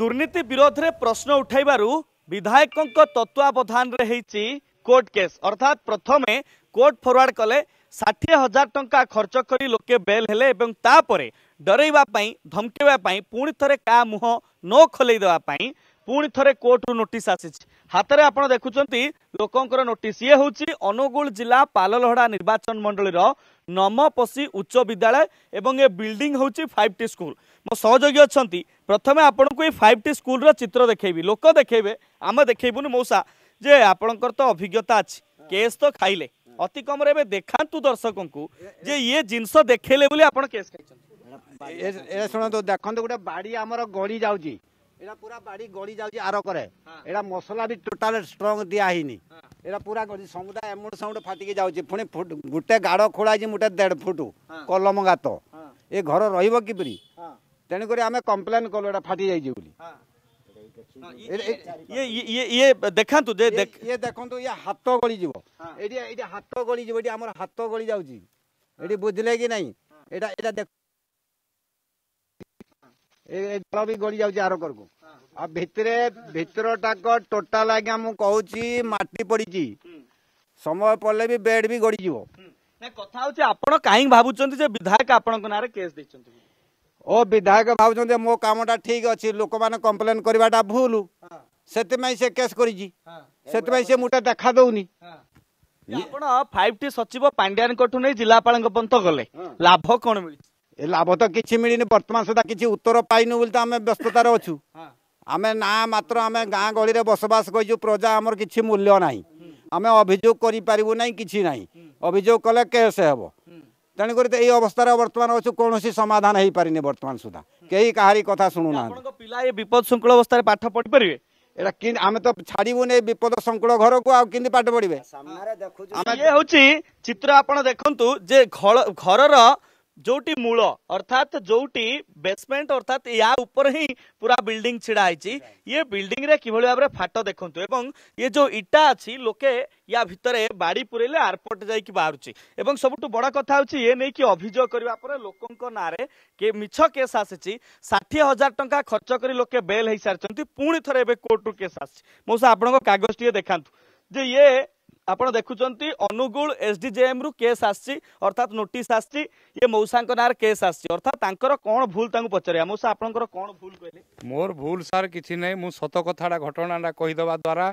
ଦୁର୍ନୀତି ବିରୋଧରେ ପ୍ରଶ୍ନ ଉଠାଇବାରୁ ବିଧାୟକଙ୍କ ତତ୍ତ୍ୱାବଧାନରେ ହେଇଛି କୋର୍ଟ କେସ୍ ଅର୍ଥାତ୍ ପ୍ରଥମେ କୋର୍ଟ ଫରୱାର୍ଡ କଲେ ଷାଠିଏ ହଜାର ଟଙ୍କା ଖର୍ଚ୍ଚ କରି ଲୋକେ ବେଲ୍ ହେଲେ ଏବଂ ତାପରେ ଡରେଇବା ପାଇଁ ଧମକେଇବା ପାଇଁ ପୁଣି ଥରେ କାହା ମୁହଁ ନ ଖୋଲେଇ ଦେବା ପାଇଁ ପୁଣି ଥରେ କୋର୍ଟରୁ ନୋଟିସ୍ ଆସିଛି ହାତରେ ଆପଣ ଦେଖୁଛନ୍ତି ଲୋକଙ୍କର ନୋଟିସ୍ ଇଏ ହେଉଛି ଅନୁଗୁଳ ଜିଲ୍ଲା ପାଲଲହଡ଼ା ନିର୍ବାଚନ ମଣ୍ଡଳୀର ନମପୋଷି ଉଚ୍ଚ ବିଦ୍ୟାଳୟ ଏବଂ ଏ ବିଲ୍ଡିଂ ହେଉଛି ଫାଇଭ୍ ଟି ସ୍କୁଲ ମୋ ସହଯୋଗୀ ଅଛନ୍ତି ପ୍ରଥମେ ଆପଣଙ୍କୁ ଏଇ ଫାଇଭ୍ ଟି ସ୍କୁଲର ଚିତ୍ର ଦେଖେଇବି ଲୋକ ଦେଖେଇବେ ଆମେ ଦେଖେଇବୁନି ମଉସା ଯେ ଆପଣଙ୍କର ତ ଅଭିଜ୍ଞତା ଅଛି କେସ୍ ତ ଖାଇଲେ ଅତି କମରେ ଏବେ ଦେଖାନ୍ତୁ ଦର୍ଶକଙ୍କୁ ଯେ ଇଏ ଜିନିଷ ଦେଖେଇଲେ ବୋଲି ଆପଣ କେସ୍ ଖାଇଛନ୍ତି ଏ ଶୁଣନ୍ତୁ ଦେଖନ୍ତୁ ଗୋଟେ ବାଡ଼ି ଆମର ଗଳି ଯାଉଛି এটা পুরা বাড়ি গড়ি যাଉଛି ଆର କରେ ଏଇଟା ମସଲା ବି ଟୋଟାଲ ଷ୍ଟ୍ରଙ୍ଗ ଦିଆ ହେଇନି ଏଇଟା ପୁରା ଗଡ଼ି ସମୁଦା ଏମୁଣ୍ଡ ସାଉଣ୍ଡ ଫାଟିକି ଯାଉଛି ପୁଣି ଗୋଟେ ଗାଡ଼ ଖୋଳା ହେଇଛି ଗୋଟେ ଦେଢ଼ ଫୁଟ କଲମ ଗାତ ଏ ଘର ରହିବ କିପରି ତେଣୁକରି ଆମେ କମ୍ପ୍ଲେନ୍ କଲୁ ଏଇଟା ଫାଟି ଯାଇଛି ବୋଲି ଦେଖନ୍ତୁ ଇଏ ଦେଖନ୍ତୁ ଇଏ ହାତ ଗଳିଯିବ ଏଠି ଏଠି ହାତ ଗଳିଯିବ ଏଠି ଆମର ହାତ ଗଳି ଯାଉଛି ଏଠି ବୁଝିଲେ କି ନାହିଁ ଏଇଟା ଏଇଟା ଦେଖ ଏ ଜଳ ବି ଗଳି ଯାଉଛି ଆର କରକୁ ଆଉ ଭିତରେ ଭିତରଟାକ ଟୋଟାଲ ଆଜ୍ଞା ମୁଁ କହୁଛି ମାଟି ପଡିଛି ସମୟ ପଡିଲେ ବି ବେଡ୍ ବି ଗଡିଯିବ କଥା ହଉଛି ଆପଣ କାହିଁକି ଭାବୁଛନ୍ତି ଯେ ବିଧାୟକ ଆପଣଙ୍କ ନାଁରେ କେସ୍ ଦେଇଛନ୍ତି ଓ ବିଧାୟକ ଭାବୁଛନ୍ତି ମୋ କାମଟା ଠିକ ଅଛି ଲୋକମାନେ କମ୍ପ୍ଲେନ୍ କରିବାଟା ଭୁଲ ସେଥିପାଇଁ ସେ କେସ୍ କରିଛି ସେଥିପାଇଁ ସେ ମୁଟା ଦେଖା ଦଉନି ଆପଣ ଫାଇଭ ଟି ସଚିବ ପାଣ୍ଡିଆନଙ୍କଠୁ ନେଇ ଜିଲ୍ଲାପାଳଙ୍କ ପନ୍ତ ଗଲେ ଲାଭ କଣ ମିଳିଛି ଲାଭ ତ କିଛି ମିଳିନି ବର୍ତ୍ତମାନ ସୁଦ୍ଧା କିଛି ଉତ୍ତର ପାଇନୁ ବୋଲି ତ ଆମେ ବ୍ୟସ୍ତତାରେ ଅଛୁ ଆମେ ନା ମାତ୍ର ଆମେ ଗାଁ ଗହଳିରେ ବସବାସ କରିଛୁ ପ୍ରଜା ଆମର କିଛି ମୂଲ୍ୟ ନାହିଁ ଆମେ ଅଭିଯୋଗ କରିପାରିବୁ ନାହିଁ କିଛି ନାହିଁ ଅଭିଯୋଗ କଲେ କେସ୍ ହେବ ତେଣୁକରି ଏଇ ଅବସ୍ଥାରେ ବର୍ତ୍ତମାନ ଅଛୁ କୌଣସି ସମାଧାନ ହେଇପାରିନି ବର୍ତ୍ତମାନ ସୁଦ୍ଧା କେହି କାହାରି କଥା ଶୁଣୁନାହାନ୍ତି ପିଲା ଏ ବିପଦ ଶୃଙ୍ଖଳ ଅବସ୍ଥାରେ ପାଠ ପଢ଼ିପାରିବେ ଏଇଟା କେମିତି ଆମେ ତ ଛାଡ଼ିବୁନି ଏଇ ବିପଦ ଶୃଙ୍ଖଳ ଘରକୁ ଆଉ କେମିତି ପାଠ ପଢ଼ିବେ ଆମେ ହେଉଛି ଚିତ୍ର ଆପଣ ଦେଖନ୍ତୁ ଯେ ଘରର जोटी मूल अर्थात जोटी बेसमेंट अर्थात या ऊपर ही पूरा बिल्डिंग छिड़ा होती ये बिल्डिंग रे कि भाव फाट देखु एवं ये जो इटा अच्छी लोके या भितर बाड़ी पुरेले आरपट जाकि बाहर एवं सबुठ बड़ कथा हूँ ये नहीं कि अभियोग करने लोकों ना मिछ केस आसी षाठी हजार टाँचा खर्च कर लोके बेल हो सारी पुणी थे कोर्टर केस आसी टे देखा जे ये ଆପଣ ଦେଖୁଛନ୍ତି ଅନୁଗୁଳ ଏସ୍ଡିଜେଏମ୍ରୁ କେସ୍ ଆସିଛି ଅର୍ଥାତ୍ ନୋଟିସ୍ ଆସିଛି ଇଏ ମଉସାଙ୍କ ନାଁରେ କେସ୍ ଆସିଛି ଅର୍ଥାତ୍ ତାଙ୍କର କ'ଣ ଭୁଲ ତାଙ୍କୁ ପଚାରିବା ମଉସା ଆପଣଙ୍କର କ'ଣ ଭୁଲ କହିଲେ ମୋର ଭୁଲ ସାର୍ କିଛି ନାହିଁ ମୁଁ ସତ କଥାଟା ଘଟଣାଟା କହିଦେବା ଦ୍ୱାରା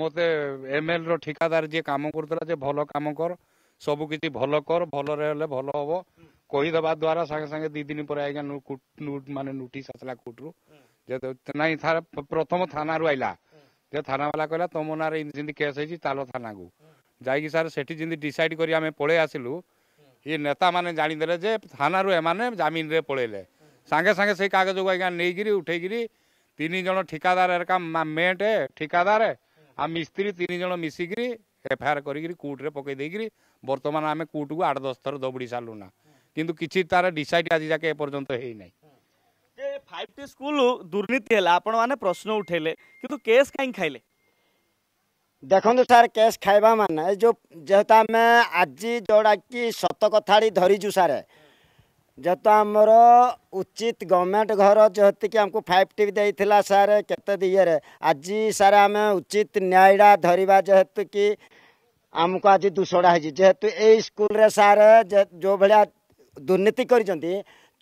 ମୋତେ ଏମ୍ଏଲ୍ର ଠିକାଦାର ଯିଏ କାମ କରୁଥିଲା ଯେ ଭଲ କାମ କର ସବୁ କିଛି ଭଲ କର ଭଲରେ ହେଲେ ଭଲ ହବ କହିଦେବା ଦ୍ୱାରା ସାଙ୍ଗେ ସାଙ୍ଗେ ଦୁଇ ଦିନ ପରେ ଆଜ୍ଞା ମାନେ ନୋଟିସ୍ ଆସିଲା କୋର୍ଟରୁ ନାଇଁ ପ୍ରଥମ ଥାନାରୁ ଆଇଲା ଯେ ଥାନାବାଲା କହିଲା ତୁମ ନାଁରେ ଯେମିତି କେସ୍ ହେଇଛି ତାଲ ଥାନାକୁ ଯାଇକି ସାର୍ ସେଠି ଯେମିତି ଡିସାଇଡ୍ କରି ଆମେ ପଳେଇ ଆସିଲୁ ଏ ନେତାମାନେ ଜାଣିଦେଲେ ଯେ ଥାନାରୁ ଏମାନେ ଜାମିନରେ ପଳେଇଲେ ସାଙ୍ଗେ ସାଙ୍ଗେ ସେଇ କାଗଜକୁ ଆଜ୍ଞା ନେଇକିରି ଉଠେଇକିରି ତିନି ଜଣ ଠିକାଦାର ଏକା ମେଣ୍ଟ ଠିକାଦାର ଆଉ ମିସ୍ତ୍ରୀ ତିନି ଜଣ ମିଶିକିରି ଏଫଆଇଆର୍ କରିକିରି କୋର୍ଟରେ ପକେଇ ଦେଇକିରି ବର୍ତ୍ତମାନ ଆମେ କୋର୍ଟକୁ ଆଠ ଦଶ ଥର ଦୌଡ଼ି ସାରିଲୁନା କିନ୍ତୁ କିଛି ତାର ଡିସାଇଡ୍ ଆଜି ଯାକେ ଏପର୍ଯ୍ୟନ୍ତ ହେଇନାହିଁ फाइव टी स्कूल दुर्नीति आपने प्रश्न उठेले कितु केस कहीं खाइले देखु सार केस खाइबा मान जो जेहेतु आम आज जोड़ा कि सतकथाड़ी धरीचु सारे जेहेतु आमर उचित गवर्नमेंट घर जेहती कि आमको फाइव टी दे सार केत आज सार आम उचित न्याय धरवा जेहेतु कि आमको आज दूसरा जेहेतु ये स्कूल सार जो भाया दुर्नीति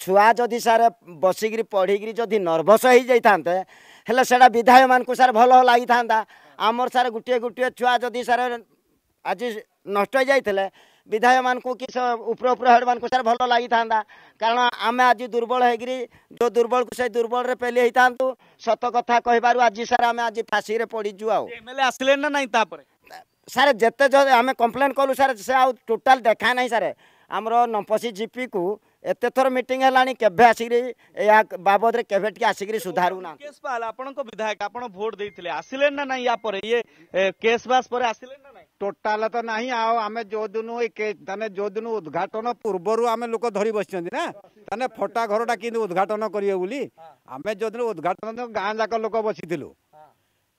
ଛୁଆ ଯଦି ସାର୍ ବସିକିରି ପଢ଼ିକିରି ଯଦି ନର୍ଭସ୍ ହେଇଯାଇଥାନ୍ତେ ହେଲେ ସେଇଟା ବିଧାୟକମାନଙ୍କୁ ସାର୍ ଭଲ ଲାଗିଥାନ୍ତା ଆମର ସାର୍ ଗୋଟିଏ ଗୋଟିଏ ଛୁଆ ଯଦି ସାର୍ ଆଜି ନଷ୍ଟ ହେଇଯାଇଥିଲେ ବିଧାୟକମାନଙ୍କୁ କି ଉପର ଉପର ହେଡ଼ମାନଙ୍କୁ ସାର୍ ଭଲ ଲାଗିଥାନ୍ତା କାରଣ ଆମେ ଆଜି ଦୁର୍ବଳ ହେଇକିରି ଯେଉଁ ଦୁର୍ବଳକୁ ସେ ଦୁର୍ବଳରେ ପେଲି ହେଇଥାନ୍ତୁ ସତ କଥା କହିବାରୁ ଆଜି ସାର୍ ଆମେ ଆଜି ଫାଶୀରେ ପଡ଼ିଛୁ ଆଉ ଆସିଲେ ନା ନାହିଁ ତାପରେ ସାର୍ ଯେତେ ଆମେ କମ୍ପ୍ଲେନ୍ କଲୁ ସାର୍ ସେ ଆଉ ଟୋଟାଲ୍ ଦେଖା ନାହିଁ ସାର୍ ଆମର ନମ୍ପସି ଜିପିକୁ एत थर मीट है के बाबद के आसिक सुधारूना विधायक आपट देते आसिले ना ना या पर ये केस बास पर आसिले टोटाल तो ना आम जो दिन मैंने जो दिन उद्घाटन पूर्वर आम लोक धरी बस तेने फटा घर टा उद्घाटन करेंगे बोली आम जो दिन उद्घाटन गाँ जाक लोक बसीलु हाँ।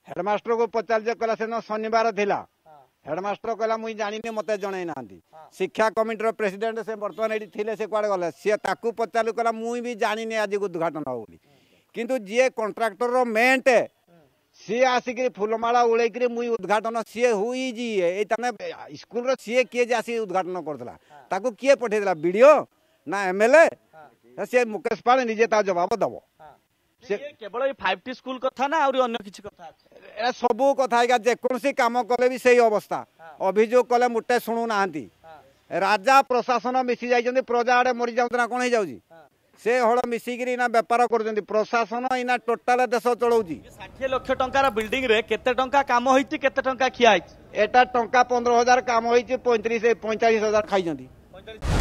हेडमास्टर को पचारे कहला से शनिवार हेडमास्टर कहला मुझे जानी मत जन शिक्षा कमिटर प्रेसीडेट से बर्तमान ये थे से कड़े गले सीता पचार कहला मुई भी जानी आज उद्घाटन हो बोली जी कंट्राक्टर रेन्ट सी आसिक फुलमाला उड़ेक मुई उद्घाटन सीए हुई ये तमें स्कूल सीए किए आस उद्घाटन करे पठेदेला विडीओ ना M L A C Mukesh Pal निजे तार जवाब दबा ସେ କେବଳ ଏଇ ଫାଇଭ୍ ଟି ସ୍କୁଲ କଥା ନା ଆହୁରି ଅନ୍ୟ କିଛି କଥା ଏ ସବୁ କଥା ଆଜ୍ଞା ଯେକୌଣସି କାମ କଲେ ବି ସେଇ ଅବସ୍ଥା ଅଭିଯୋଗ କଲେ ମୋଟେ ଶୁଣୁନାହାନ୍ତି ରାଜା ପ୍ରଶାସନ ମିଶି ଯାଇଛନ୍ତି ପ୍ରଜା ଆଡ଼େ ମରିଯାଉଛି ନା କ'ଣ ହେଇଯାଉଛି ସେ ହଳ ମିଶିକିରି ଏଇନା ବେପାର କରୁଛନ୍ତି ପ୍ରଶାସନ ଏଇନା ଟୋଟାଲ ଦେଶ ଚଳଉଛି ଷାଠିଏ ଲକ୍ଷ ଟଙ୍କାର ବିଲ୍ଡିଂରେ କେତେ ଟଙ୍କା କାମ ହେଇଛି କେତେ ଟଙ୍କା ଖିଆ ହେଇଛି ଏଟା ଟଙ୍କା ପନ୍ଦର ହଜାର କାମ ହେଇଛି ପଇଁତିରିଶ ପଇଁଚାଳିଶ ହଜାର ଖାଇଛନ୍ତି